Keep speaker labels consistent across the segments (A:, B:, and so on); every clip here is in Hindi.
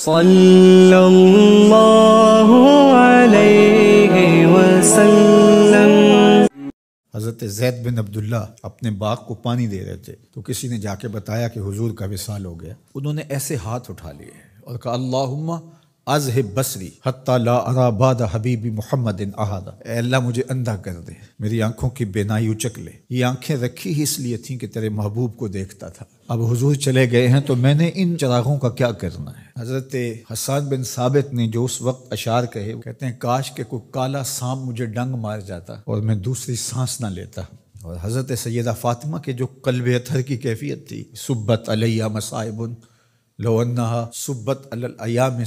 A: हज़रत जैद बिन अब्दुल्ला अपने बाग को पानी दे रहे थे तो किसी ने जाके बताया कि हुजूर का विसाल हो गया उन्होंने ऐसे हाथ उठा लिए और कहा अल्लाहुम्मा अज बसरी हत्ता अराबाद हबीबी मोहम्मद इन अहादा अल्लाह मुझे अंधा कर दे मेरी आंखों की बेनाई उचक ले ये आंखें रखी ही इसलिए थीं कि तेरे महबूब को देखता था अब हुजूर चले गए हैं तो मैंने इन चरागों का क्या करना है हजरत हसान बिन साबित ने जो उस वक्त अशार कहे वो कहते हैं काश के कोई काला सांप मुझे डंग मार जाता और मैं दूसरी सांस ना लेता और हज़रत सैदा फ़ातिमा के जो कलब अथर की कैफियत थी सुब्बत अलिया मसाइबन लवन्ना सुब्बत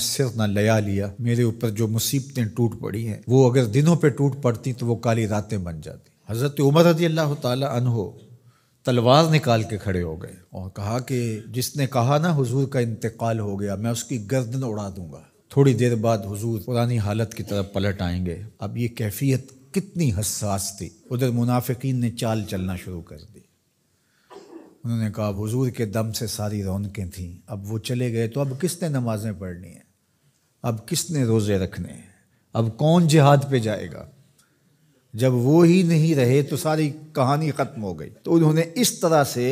A: सिर न लया लिया मेरे ऊपर जो मुसीबतें टूट पड़ी हैं वो अगर दिनों पे टूट पड़ती तो वो काली रातें बन जाती हज़रत उमर रजी अल्लाह तहो तलवार निकाल के खड़े हो गए और कहा कि जिसने कहा ना हुजूर का इंतकाल हो गया मैं उसकी गर्दन उड़ा दूंगा थोड़ी देर बाद हुजूर पुरानी हालत की तरफ पलट आएंगे अब ये कैफियत कितनी हसास थी उधर मुनाफिकीन ने चाल चलना शुरू कर दी उन्होंने कहा हुजूर के दम से सारी रौनकें थीं अब वो चले गए तो अब किसने नमाज़ें पढ़नी हैं अब किसने रोज़े रखने हैं अब कौन जिहाद पे जाएगा जब वो ही नहीं रहे तो सारी कहानी ख़त्म हो गई तो उन्होंने इस तरह से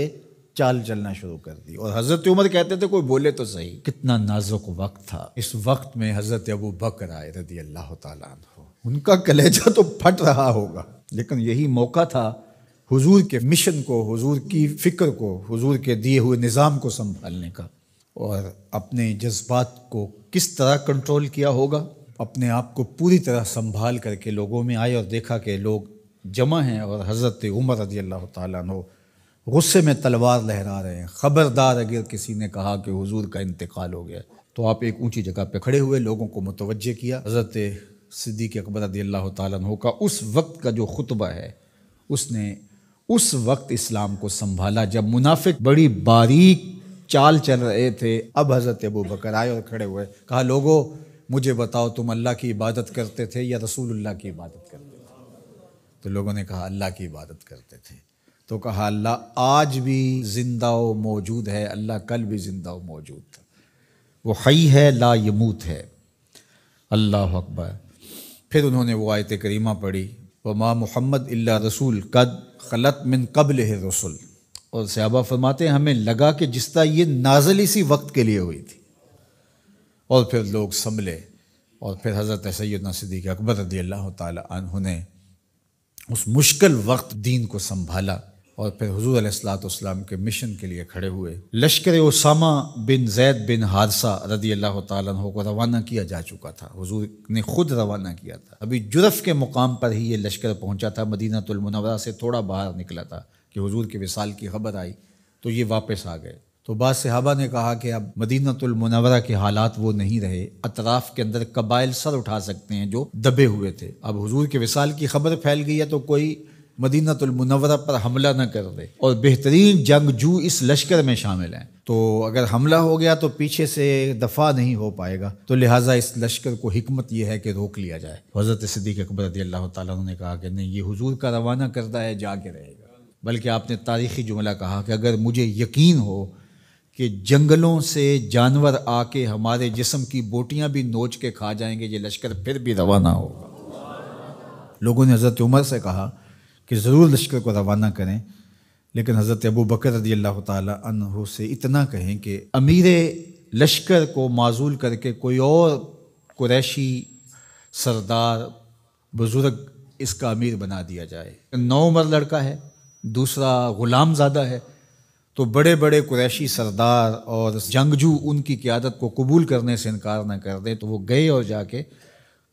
A: चाल चलना शुरू कर दी और हज़रत उमर कहते थे कोई बोले तो सही कितना नाजुक वक्त था इस वक्त में हज़रत अबू बकर आए रदी अल्लाह तला उनका कलेजा तो फट रहा होगा लेकिन यही मौका था हुजूर के मिशन को हुजूर की फ़िक्र को हुजूर के दिए हुए निज़ाम को संभालने का और अपने जज्बात को किस तरह कंट्रोल किया होगा अपने आप को पूरी तरह संभाल करके लोगों में आए और देखा कि लोग जमा हैं और हज़रत उमर रजी अल्लाह तु गुस्से में तलवार लहरा रहे हैं ख़बरदार अगर किसी ने कहा कि हुजूर का इंतकाल हो गया तो आप एक ऊंची जगह पर खड़े हुए लोगों को मुतवजह किया हज़रत सिद्दीक अकबर रदी अल्लाह तु का उस वक्त का जो खुतबा है उसने उस वक्त इस्लाम को संभाला जब मुनाफिक बड़ी बारीक चाल चल रहे थे अब हज़रत अबू बकर आए और खड़े हुए कहा लोगो मुझे बताओ तुम अल्लाह की इबादत करते थे या रसूलुल्लाह की इबादत करते थे तो लोगों ने कहा अल्लाह की इबादत करते थे तो कहा अल्लाह आज भी ज़िंदा व मौजूद है अल्लाह कल भी ज़िंदा मौजूद था वो हई है ला यमूत है अल्लाह अकबर फिर उन्होंने वो आयत करीमा पढ़ी वमा मोहम्मद अल्ला रसूल कद खलत मिन कबल है रसुल और सहाबा फरमाते हैं हमें लगा कि जिस तरह ये नाजल इसी वक्त के लिए हुई थी और फिर लोग संभले और फिर हज़रत सैदना सदीक अकबर रदी अल्लाह तन ने उस मुश्किल वक्त दीन को संभाला और फिर हजूर असलातम के मिशन के लिए खड़े हुए लश्कर उसामा बिन जैद बिन हादसा रदी अल्लाह तह को रवाना किया जा चुका था हजूर ने खुद रवाना किया था अभी जुरफ के मुकाम पर ही ये लश्कर पहुंचा था मदीना से थोड़ा बाहर निकला था कि हजूर के विसाल की खबर आई तो ये वापस आ गए तो बाद सिहाबा ने कहा कि अब मदीनतुलमनवरा के हालात वो नहीं रहे अतराफ़ के अंदर कबाइल सर उठा सकते हैं जो दबे हुए थे अब हजूर के विसाल की खबर फैल गई है तो कोई मदीनातुलमनवरा पर हमला न कर दे और बेहतरीन जंगजू इस लश्कर में शामिल हैं तो अगर हमला हो गया तो पीछे से दफा नहीं हो पाएगा तो लिहाजा इस लश्कर को हमत यह है कि रोक लिया जाए हज़रत सदीक अकबर रदी अल्लाह ने कहा कि नहीं ये हजूर का रवाना करता है जाके रहेगा बल्कि आपने तारीखी जुमला कहा कि अगर मुझे यकीन हो कि जंगलों से जानवर आके हमारे जिसम की बोटियाँ भी नोच के खा जाएंगे ये लश्कर फिर भी रवाना होगा लोगों ने हज़रत उमर से कहा कि ज़रूर लश्कर को रवाना करें लेकिन हज़रत अबू बकर रदी अल्लाह तह से इतना कहें कि अमीर लश्कर को माजूल करके कोई और कुरैशी सरदार बुज़ुर्ग इसका अमीर बना दिया जाए नौ उम्र लड़का है दूसरा ग़ुलाम ज़्यादा है तो बड़े बड़े कुरैशी सरदार और जंगजू उनकी क्यादत को कबूल करने से इनकार न कर दें तो वो गए और जाके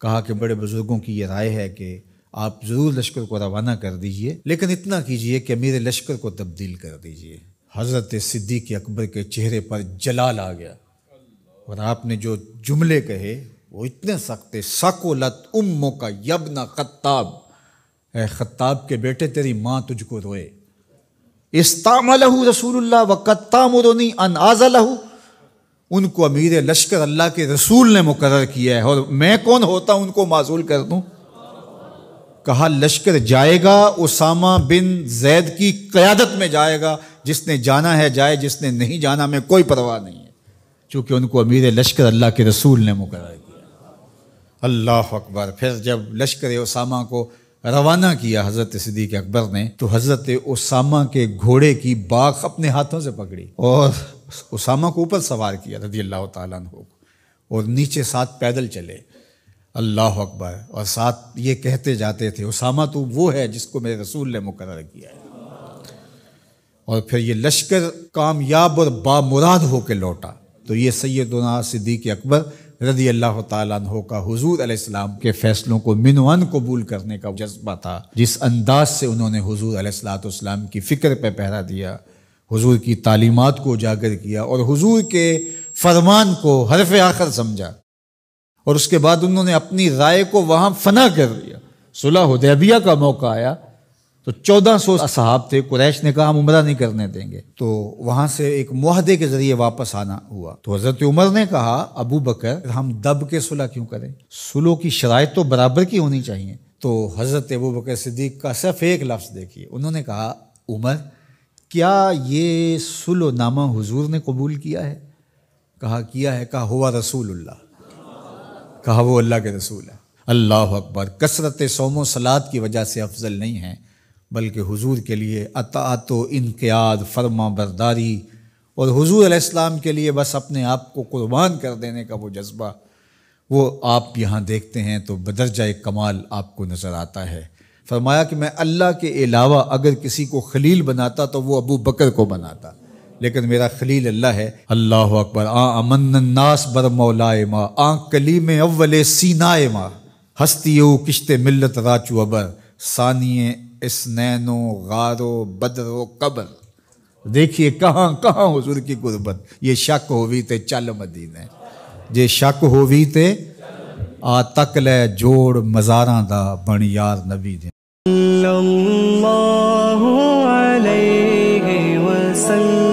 A: कहा कि बड़े बुज़ुर्गों की ये राय है कि आप ज़रूर लश्कर को रवाना कर दीजिए लेकिन इतना कीजिए कि मेरे लश्कर को तब्दील कर दीजिए हज़रत सिद्दीक अकबर के चेहरे पर जलाल आ गया और आपने जो जुमले कहे वो इतने सख्त थे सकोलत उम्मो का यबना खत्ताब ए खत्ताब के बेटे तेरी माँ तुझको रोए इस्तामलहू लहू रसूलुल्लाह व अन आज लहू उनको अमीर लश्कर अल्लाह के रसूल ने मुकर किया है और मैं कौन होता हूँ उनको माजूल कर दूँ कहा लश्कर जाएगा उसामा बिन जैद की क़्यादत में जाएगा जिसने जाना है जाए जिसने नहीं जाना में कोई परवाह नहीं है चूँकि उनको अमीर लश्कर अल्लाह के रसूल ने मुकर किया अल्लाह अकबर फिर जब लश्कर उसामा को रवाना किया हज़रत सिद्दीक अकबर ने तो हज़रत उसामा के घोड़े की बाख अपने हाथों से पकड़ी और उसामा को ऊपर सवार किया रदी अल्लाह तुम और नीचे साथ पैदल चले अल्लाह अकबर और साथ ये कहते जाते थे उसामा तो वो है जिसको मेरे रसूल ने मुकर किया है और फिर ये लश्कर कामयाब और बामुराद होकर लौटा तो ये सैदना सिद्दीक अकबर रदी अल्लाह तहो का हजूर अलैहिस्सलाम के फैसलों को मिनवान कबूल करने का जज्बा था जिस अंदाज से उन्होंने हजूर अलैहिस्सलाम की फ़िक्र पर पहरा दिया हजूर की तालीमत को उजागर किया और हजूर के फरमान को हरफ आखिर समझा और उसके बाद उन्होंने अपनी राय को वहां फना कर दिया सुलह हदैबिया का मौका आया तो चौदह सौ साहब थे कुरैश ने कहा हम उम्र नहीं करने देंगे तो वहां से एक मुहदे के ज़रिए वापस आना हुआ तो हज़रत उमर ने कहा अबू बकर हम दब के सुलह क्यों करें सुलह की शराय तो बराबर की होनी चाहिए तो हज़रत अबू बकर सिद्दीक का सिर्फ एक लफ्ज़ देखिए उन्होंने कहा उमर क्या ये नामा हजूर ने कबूल किया है कहा किया है कहा हुआ रसूल्ला कहा वो अल्लाह के रसूल है अल्लाह अकबर कसरत सोमो सलाद की वजह से अफजल नहीं है बल्कि हुजूर के लिए अतात इनकियाद फर्मा बरदारी और हुजूर अलैहिस्सलाम के लिए बस अपने आप को कुर्बान कर देने का वो जज्बा वो आप यहाँ देखते हैं तो बदरजा कमाल आपको नज़र आता है फरमाया कि मैं अल्लाह के अलावा अगर किसी को खलील बनाता तो वो अबू बकर को बनाता लेकिन मेरा खलील अल्लाह है अल्लाह अकबर आ अमन्नास बर मौलाए माँ आ कलीम अव्वल सीनाए माँ हस्ती ओ किश्त मिलत राचु अबर सानिय इसनैनो गारो बदरो कबर देखिए कहाँ कहाँ हजूर की गुरबत ये शक हो भी ते चल मदीने जे शक हो भी ते आ तक लै जोड़ मजारा दा बण यार नबी दे सल्लल्लाहु अलैहि वसल्लम